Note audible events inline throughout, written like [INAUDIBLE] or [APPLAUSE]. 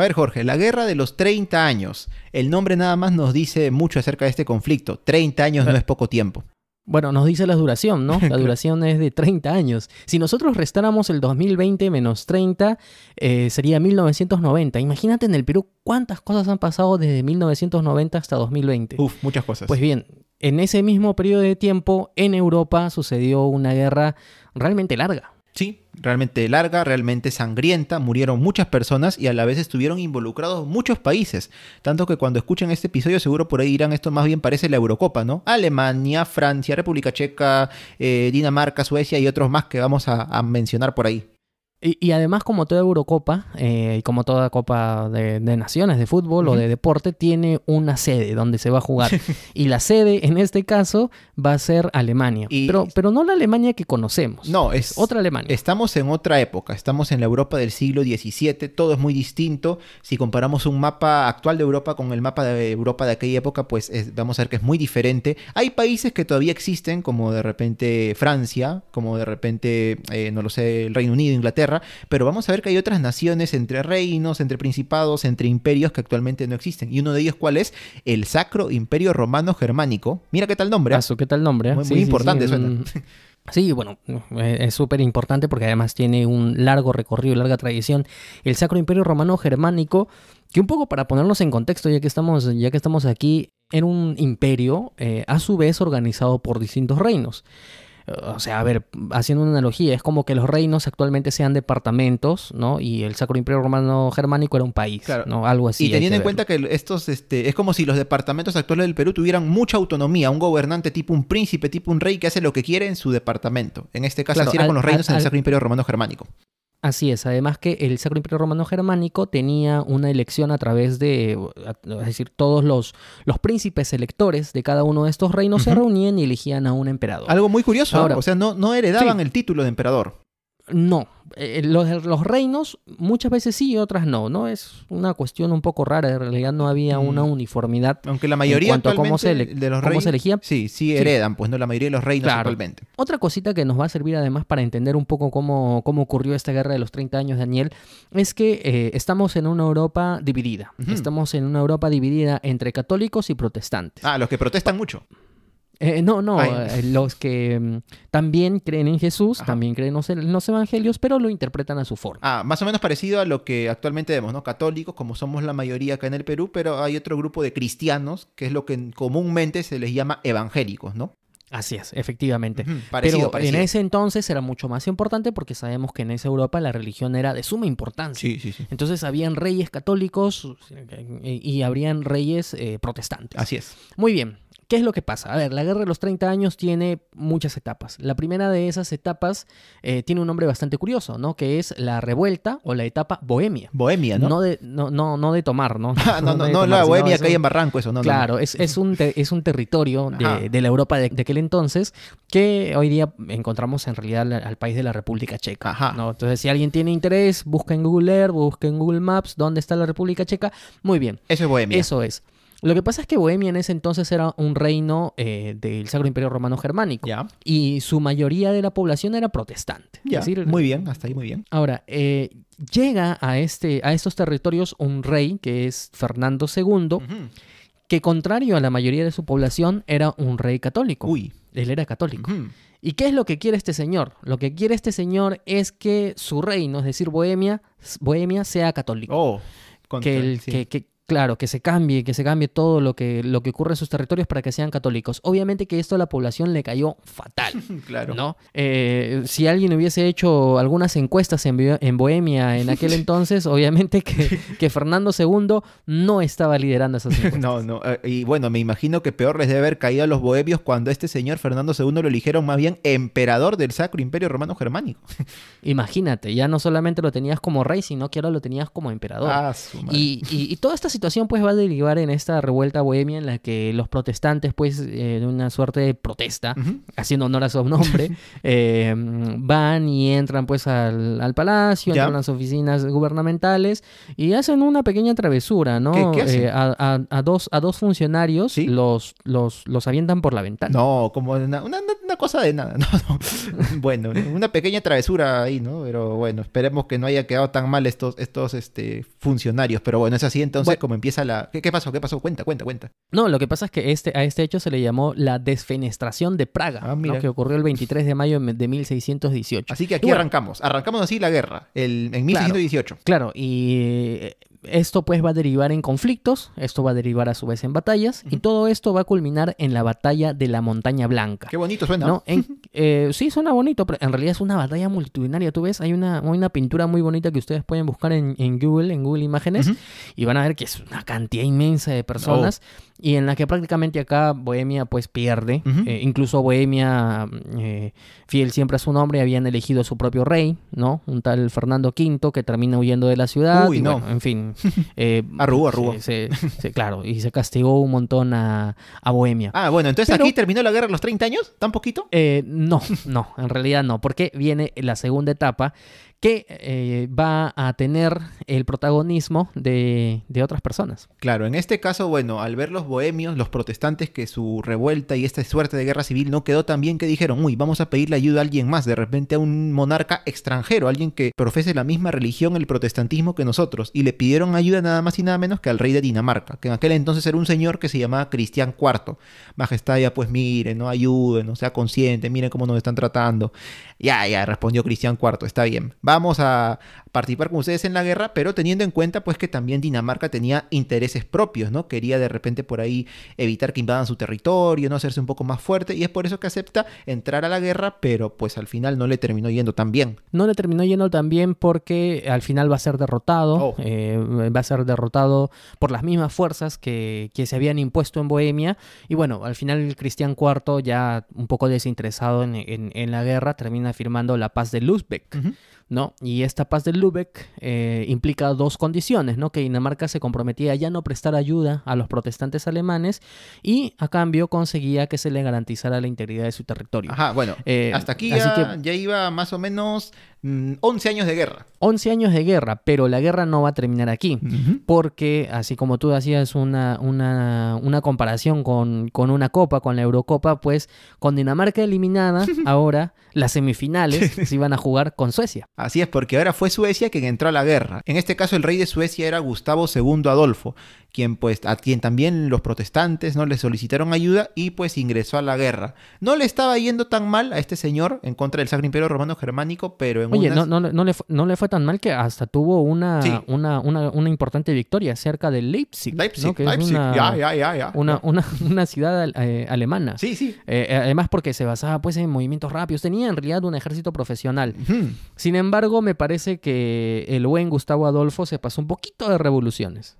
A ver, Jorge, la guerra de los 30 años. El nombre nada más nos dice mucho acerca de este conflicto. 30 años no es poco tiempo. Bueno, nos dice la duración, ¿no? [LAUGHS] La duración es de 30 años. Si nosotros restáramos el 2020 menos 30, eh, sería 1990. Imagínate en el Perú cuántas cosas han pasado desde 1990 hasta 2020. Uf, muchas cosas. Pues bien, en ese mismo periodo de tiempo, en Europa sucedió una guerra realmente larga, Sí, realmente larga, realmente sangrienta, murieron muchas personas y a la vez estuvieron involucrados muchos países. Tanto que cuando escuchen este episodio seguro por ahí irán. esto más bien parece la Eurocopa, ¿no? Alemania, Francia, República Checa, eh, Dinamarca, Suecia y otros más que vamos a mencionar por ahí. Y, además, como toda Eurocopa eh, y como toda Copa de, Naciones de fútbol o de deporte, tiene una sede donde se va a jugar. [LAUGHS] y la sede, en este caso, va a ser Alemania. pero, pero no la Alemania que conocemos. No, es otra Alemania. Estamos en otra época. Estamos en la Europa del siglo XVII. Todo es muy distinto. Si comparamos un mapa actual de Europa con el mapa de Europa de aquella época, pues vamos a ver que es muy diferente. Hay países que todavía existen, como de repente Francia, como de repente, eh, no lo sé, el Reino Unido, Inglaterra pero vamos a ver que hay otras naciones entre reinos, entre principados, entre imperios que actualmente no existen. Y uno de ellos, ¿cuál es? El Sacro Imperio Romano Germánico. Mira qué tal nombre. ¿ah? qué tal nombre. ¿ah? Muy, importante sí, mm. [LAUGHS] Sí, bueno, eh, es súper importante porque además tiene un largo recorrido, larga tradición. El Sacro Imperio Romano Germánico, que un poco para ponernos en contexto, ya que estamos, ya que estamos aquí, era un imperio eh, a su vez organizado por distintos reinos o sea, a ver, haciendo una analogía, es como que los reinos actualmente sean departamentos, ¿no? Y el Sacro Imperio Romano Germánico era un país, ¿no? Algo así. Y teniendo en cuenta que estos, este, es como si los departamentos actuales del Perú tuvieran mucha autonomía, un gobernante tipo un príncipe, tipo un rey que hace lo que quiere en su departamento. En este caso, claro, con los reinos en el Sacro Imperio Romano Germánico. Así es, además que el Sacro Imperio Romano Germánico tenía una elección a través de, es decir, todos los, los príncipes electores de cada uno de estos reinos se reunían y elegían a un emperador. Algo muy curioso, Ahora, o sea, no, no heredaban el título de emperador no. Eh, eh, los, reinos muchas veces sí y otras no, ¿no? Es una cuestión un poco rara, en realidad no había mm. una uniformidad. Aunque la mayoría en cuanto a cómo se, de los Sí, sí heredan, pues no la mayoría de los reinos actualmente. Otra cosita que nos va a servir además para entender un poco cómo, ocurrió esta guerra de los 30 años, Daniel, es que eh, estamos en una Europa dividida. Estamos en una Europa dividida entre católicos y protestantes. Ah, los que protestan mucho. Eh, no, no, eh, los que mm, también creen en Jesús, también creen en los evangelios, pero lo interpretan a su forma. Ah, más o menos parecido a lo que actualmente vemos, ¿no? Católicos, como somos la mayoría acá en el Perú, pero hay otro grupo de cristianos, que es lo que comúnmente se les llama evangélicos, ¿no? Así es, efectivamente. parecido, Pero en ese entonces era mucho más importante porque sabemos que en esa Europa la religión era de suma importancia. Sí, sí, sí. Entonces habían reyes católicos eh, y habrían reyes protestantes. Así es. Muy bien. ¿Qué es lo que pasa? A ver, la guerra de los 30 años tiene muchas etapas. La primera de esas etapas eh, tiene un nombre bastante curioso, ¿no? Que es la revuelta o la etapa bohemia. Bohemia, ¿no? No de, no, no, no de tomar, ¿no? [LAUGHS] Ah, no, no, no, la bohemia que hay en Barranco, eso, ¿no? Claro, Es, es, un, es un territorio de, de la Europa de, aquel entonces que hoy día encontramos en realidad al, país de la República Checa. Ajá. ¿no? Entonces, si alguien tiene interés, busca en Google Earth, busquen en Google Maps dónde está la República Checa. Muy bien. Eso es bohemia. Eso es. Lo que pasa es que Bohemia en ese entonces era un reino eh, del Sacro Imperio Romano Germánico. Y su mayoría de la población era protestante. muy bien, hasta ahí muy bien. Ahora, eh, llega a, este, a estos territorios un rey que es Fernando II, que contrario a la mayoría de su población era un rey católico. Uy. Él era católico. ¿Y qué es lo que quiere este señor? Lo que quiere este señor es que su reino, es decir, Bohemia, Bohemia sea católico. Oh. el, que, claro, que se cambie, que se cambie todo lo que, lo que ocurre en sus territorios para que sean católicos. Obviamente que esto a la población le cayó fatal, [LAUGHS] claro. ¿no? Eh, si alguien hubiese hecho algunas encuestas en, Bohemia en aquel [LAUGHS] entonces, obviamente que, que, Fernando II no estaba liderando esas [LAUGHS] encuestas. No, no, eh, y bueno, me imagino que peor les debe haber caído a los bohemios cuando este señor Fernando II lo eligieron más bien emperador del Sacro Imperio Romano Germánico. Imagínate, ya no solamente lo tenías como rey, sino que ahora lo tenías como emperador. Ah, y, y toda esta situación situación pues va a derivar en esta revuelta bohemia en la que los protestantes pues en eh, una suerte de protesta, haciendo honor a su nombre, [LAUGHS] eh, van y entran pues al, palacio, entran a las oficinas gubernamentales y hacen una pequeña travesura, ¿no? ¿Qué, eh, a, dos, a dos funcionarios los, los, avientan por la ventana. No, como una, cosa de nada, [LAUGHS] bueno, una pequeña travesura ahí, ¿no? Pero bueno, esperemos que no haya quedado tan mal estos, estos este, funcionarios, pero bueno, es así entonces como empieza la... ¿Qué, pasó? ¿Qué pasó? Cuenta, cuenta, cuenta. No, lo que pasa es que este, a este hecho se le llamó la desfenestración de Praga, Lo ah, que ocurrió el 23 de mayo de 1618. Así que aquí arrancamos, arrancamos así la guerra, en 1618. claro, y eh, esto pues va a derivar en conflictos, esto va a derivar a su vez en batallas, y todo esto va a culminar en la batalla de la Montaña Blanca. Qué bonito suena. [LAUGHS] Eh, sí, suena bonito, pero en realidad es una batalla multitudinaria. Tú ves, hay una, una pintura muy bonita que ustedes pueden buscar en, Google, en Google Imágenes, y van a ver que es una cantidad inmensa de personas, oh. y en la que prácticamente acá Bohemia pues pierde. Eh, incluso Bohemia, mm, eh, fiel siempre a su nombre, habían elegido su propio rey, ¿no? Un tal Fernando V que termina huyendo de la ciudad. Uy, no. en fin, [LAUGHS] Eh, arrugó, arrugó. claro, y se castigó un montón a, Bohemia. Ah, bueno, entonces aquí terminó la guerra a los 30 años, ¿tan poquito? Eh, no, no, en realidad no, porque viene la segunda etapa que eh, va a tener el protagonismo de, otras personas. Claro, en este caso, bueno, al ver los bohemios, los protestantes, que su revuelta y esta suerte de guerra civil no quedó tan bien que dijeron, uy, vamos a pedirle ayuda a alguien más, de repente a un monarca extranjero, alguien que profese la misma religión, el protestantismo que nosotros, y le pidieron ayuda nada más y nada menos que al rey de Dinamarca, que en aquel entonces era un señor que se llamaba Cristian IV. Majestad, ya pues mire, no ayuden, no sea consciente, miren cómo nos están tratando. Ya, ya, respondió Cristian IV, está bien vamos a participar con ustedes en la guerra, pero teniendo en cuenta pues que también Dinamarca tenía intereses propios, ¿no? Quería de repente por ahí evitar que invadan su territorio, no hacerse un poco más fuerte y es por eso que acepta entrar a la guerra, pero pues al final no le terminó yendo tan bien. No le terminó yendo tan bien porque al final va a ser derrotado, oh. eh, va a ser derrotado por las mismas fuerzas que, se habían impuesto en Bohemia y bueno, al final Cristian IV ya un poco desinteresado en, la guerra termina firmando la paz de Luzbeck. ¿no? Y esta paz de Lübeck eh, implica dos condiciones, ¿no? Que Dinamarca se comprometía ya no prestar ayuda a los protestantes alemanes y a cambio conseguía que se le garantizara la integridad de su territorio. Ajá, bueno, eh, hasta aquí ya iba más o menos 11 mm, años de guerra. 11 años de guerra, pero la guerra no va a terminar aquí, porque así como tú hacías una, una, comparación con, con, una copa, con la Eurocopa, pues con Dinamarca eliminada, [LAUGHS] ahora las semifinales se [LAUGHS] iban a jugar con Suecia. Así es, porque ahora fue Suecia quien entró a la guerra. En este caso el rey de Suecia era Gustavo II Adolfo, pues a quien también los protestantes no le solicitaron ayuda y pues ingresó a la guerra. No le estaba yendo tan mal a este señor en contra del Sacro Imperio Romano Germánico, pero en Oye, no, no, le fue, no le fue tan mal que hasta tuvo una, una, importante victoria cerca de Leipzig. Leipzig, Leipzig. una, ya, ya, ya, ya. Una, [LAUGHS] ciudad eh, alemana. Sí, sí. Eh, eh, además porque se basaba pues en movimientos rápidos. Tenía en realidad un ejército profesional. Sin embargo, me parece que el buen Gustavo Adolfo se pasó un poquito de revoluciones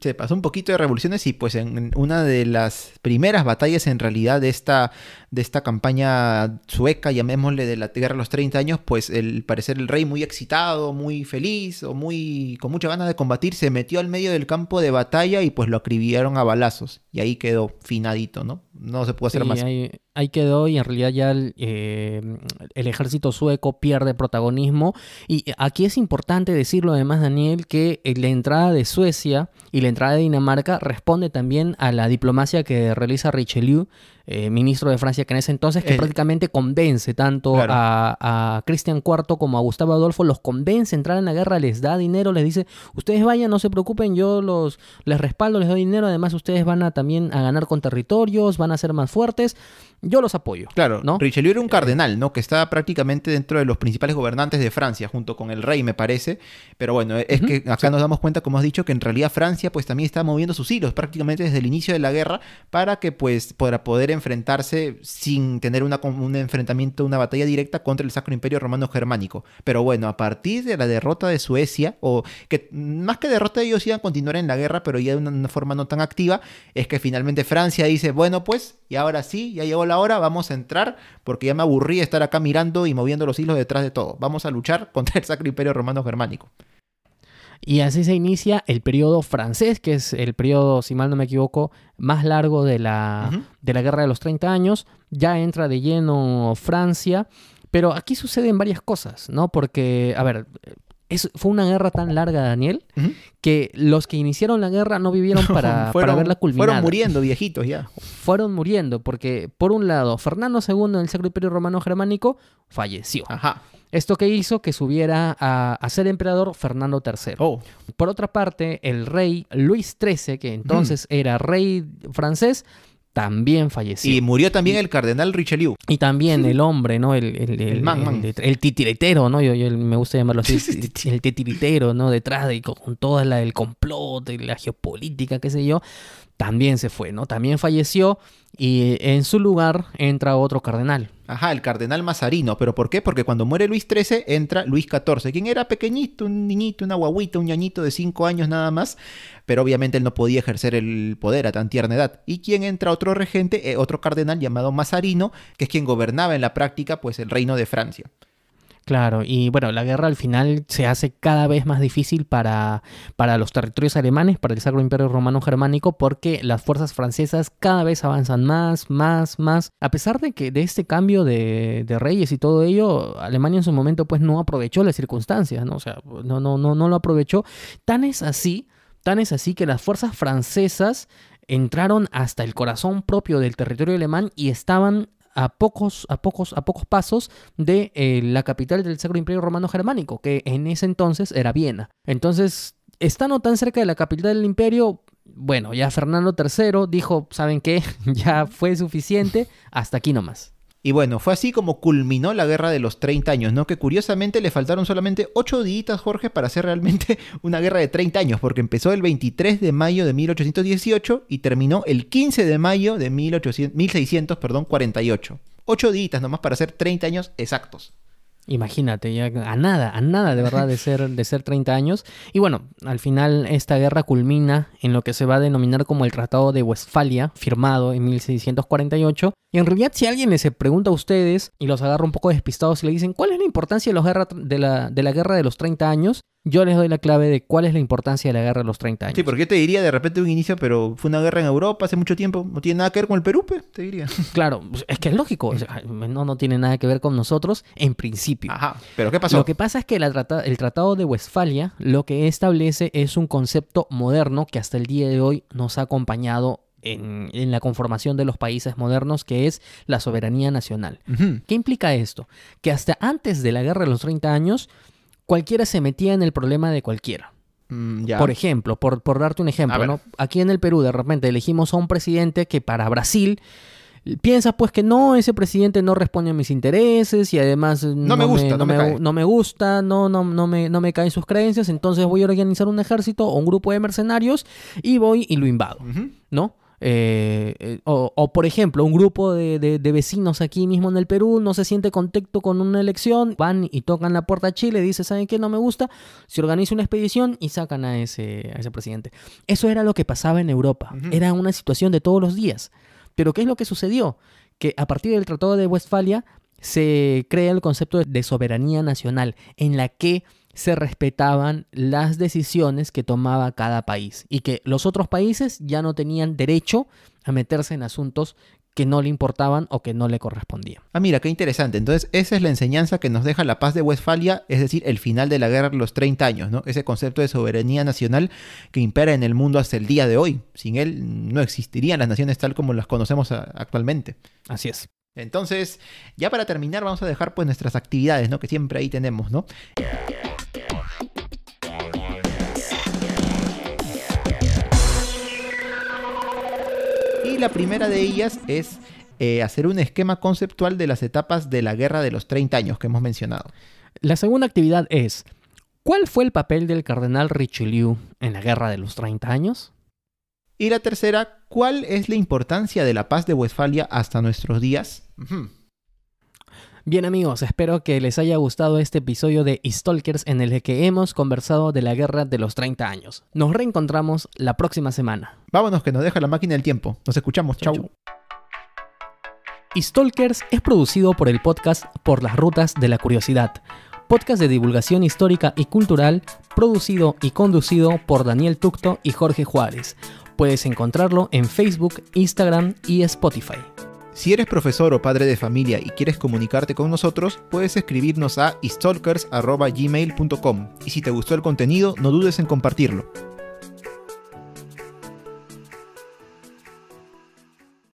se pasó un poquito de revoluciones y pues en una de las primeras batallas en realidad de esta, de esta campaña sueca, llamémosle de la guerra de los 30 años, pues el parecer el rey muy excitado, muy feliz o muy con mucha ganas de combatir, se metió al medio del campo de batalla y pues lo acribillaron a balazos y ahí quedó finadito, ¿no? no se puede hacer más. Ahí, quedó y en realidad ya eh, el, ejército sueco pierde protagonismo. Y aquí es importante decirlo además, Daniel, que eh, la entrada de Suecia y la entrada de Dinamarca responde también a la diplomacia que realiza Richelieu eh, ministro de Francia que en ese entonces, que eh, prácticamente convence tanto a, Cristian IV como a Gustavo Adolfo, los convence a entrar en la guerra, les da dinero, les dice, ustedes vayan, no se preocupen, yo los, les respaldo, les doy dinero, además ustedes van a también a ganar con territorios, van a ser más fuertes, yo los apoyo. Claro, ¿no? Richelieu era un eh, cardenal, ¿no? Que estaba prácticamente dentro de los principales gobernantes de Francia, junto con el rey, me parece, pero bueno, es que acá nos damos cuenta, como has dicho, que en realidad Francia pues también está moviendo sus hilos prácticamente desde el inicio de la guerra para que pues podrá poder enfrentarse sin tener un enfrentamiento, una batalla directa contra el Sacro Imperio Romano Germánico. Pero bueno, a partir de la derrota de Suecia, o que más que derrota ellos iban a continuar en la guerra, pero ya de una, una forma no tan activa, es que finalmente Francia dice, bueno pues, y ahora sí, ya llegó la hora, vamos a entrar, porque ya me aburrí de estar acá mirando y moviendo los hilos detrás de todo. Vamos a luchar contra el Sacro Imperio Romano Germánico. Y así se inicia el periodo francés, que es el periodo, si mal no me equivoco, más largo de la, de la Guerra de los 30 años. Ya entra de lleno Francia. Pero aquí suceden varias cosas, ¿no? Porque, a ver, fue una guerra tan larga, Daniel, que los que iniciaron la guerra no vivieron [LAUGHS] para, para verla culminar. Fueron muriendo viejitos ya fueron muriendo, porque por un lado, Fernando II en el Sacro Imperio Romano Germánico falleció. Ajá. Esto que hizo que subiera a, ser emperador Fernando III. Oh. Por otra parte, el rey Luis XIII, que entonces era rey francés, también falleció. Y murió también el cardenal Richelieu. Y también el hombre, ¿no? El, el, titiritero, ¿no? Yo, me gusta llamarlo así, el titiritero, ¿no? Detrás de, con toda la del complot, de la geopolítica, qué sé yo, también se fue, ¿no? También falleció y en su lugar entra otro cardenal. Ajá, el cardenal Mazarino. ¿Pero por qué? Porque cuando muere Luis XIII entra Luis XIV, quien era pequeñito, un niñito, una guaguita, un ñañito de cinco años nada más pero obviamente él no podía ejercer el poder a tan tierna edad. Y quien entra otro regente, eh, otro cardenal llamado Mazarino, que es quien gobernaba en la práctica pues el reino de Francia. Claro, y bueno, la guerra al final se hace cada vez más difícil para, para, los territorios alemanes, para el Sacro Imperio Romano Germánico, porque las fuerzas francesas cada vez avanzan más, más, más. A pesar de que de este cambio de, reyes y todo ello, Alemania en su momento pues no aprovechó las circunstancias, ¿no? O sea, no, no, no lo aprovechó. Tan es así Tan es así que las fuerzas francesas entraron hasta el corazón propio del territorio alemán y estaban a pocos, a pocos, a pocos pasos de eh, la capital del Sacro Imperio Romano Germánico, que en ese entonces era Viena. Entonces, estando tan cerca de la capital del imperio, bueno, ya Fernando III dijo, ¿saben qué? [LAUGHS] ya fue suficiente, hasta aquí nomás. Y bueno, fue así como culminó la guerra de los 30 años, ¿no? Que curiosamente le faltaron solamente 8 diitas, Jorge, para hacer realmente [LAUGHS] una guerra de 30 años, porque empezó el 23 de mayo de 1818 y terminó el 15 de mayo de 1648. perdón, 8 diitas nomás para hacer 30 años exactos. Imagínate, ya a nada, a nada de verdad de ser, de ser 30 años. Y bueno, al final esta guerra culmina en lo que se va a denominar como el Tratado de Westfalia, firmado en 1648. Y en realidad si alguien les pregunta a ustedes y los agarra un poco despistados y le dicen, ¿cuál es la importancia de, los de, la, de la guerra de los 30 años? yo les doy la clave de cuál es la importancia de la guerra de los 30 años. Sí, porque yo te diría de repente un inicio, pero fue una guerra en Europa hace mucho tiempo, no tiene nada que ver con el Perú, pues, te diría. [LAUGHS] Claro, pues, es que es lógico, no, no tiene nada que ver con nosotros en principio. Ajá, pero ¿qué pasó? Lo que pasa es que el Tratado de Westfalia lo que establece es un concepto moderno que hasta el día de hoy nos ha acompañado en, la conformación de los países modernos, que es la soberanía nacional. ¿Qué implica esto? Que hasta antes de la guerra de los 30 años, cualquiera se metía en el problema de cualquiera. Mm, por ejemplo, por, por darte un ejemplo, ¿no? Aquí en el Perú de repente elegimos a un presidente que para Brasil eh, piensa pues que no, ese presidente no responde a mis intereses y además no, me gusta, no, me, no, gusta, no, no, no, me, no me caen sus creencias, entonces voy a organizar un ejército o un grupo de mercenarios y voy y lo invado, ¿no? Eh, eh, o, por ejemplo, un grupo de, vecinos aquí mismo en el Perú no se siente contacto con una elección, van y tocan la puerta a Chile, dice, ¿saben qué? No me gusta, se organiza una expedición y sacan a ese, presidente. Eso era lo que pasaba en Europa, era una situación de todos los días. Pero ¿qué es lo que sucedió? Que a partir del Tratado de Westfalia se crea el concepto de soberanía nacional, en la que se respetaban las decisiones que tomaba cada país y que los otros países ya no tenían derecho a meterse en asuntos que no le importaban o que no le correspondían. Ah, mira, qué interesante. Entonces, esa es la enseñanza que nos deja la paz de Westfalia, es decir, el final de la guerra de los 30 años, ¿no? Ese concepto de soberanía nacional que impera en el mundo hasta el día de hoy. Sin él no existirían las naciones tal como las conocemos actualmente. Así es. Entonces, ya para terminar, vamos a dejar pues nuestras actividades, ¿no? Que siempre ahí tenemos, ¿no? Y la primera de ellas es eh, hacer un esquema conceptual de las etapas de la guerra de los 30 años que hemos mencionado. La segunda actividad es, ¿cuál fue el papel del cardenal Richelieu en la guerra de los 30 años? Y la tercera, ¿cuál es la importancia de la paz de Westfalia hasta nuestros días? Bien amigos, espero que les haya gustado este episodio de Stalkers en el que hemos conversado de la guerra de los 30 años. Nos reencontramos la próxima semana. Vámonos que nos deja la máquina del tiempo. Nos escuchamos, chau. Stalkers es producido por el podcast Por las Rutas de la Curiosidad, podcast de divulgación histórica y cultural producido y conducido por Daniel Tucto y Jorge Juárez. Puedes encontrarlo en Facebook, Instagram y Spotify. Si eres profesor o padre de familia y quieres comunicarte con nosotros, puedes escribirnos a stalkers.gmail.com y si te gustó el contenido, no dudes en compartirlo.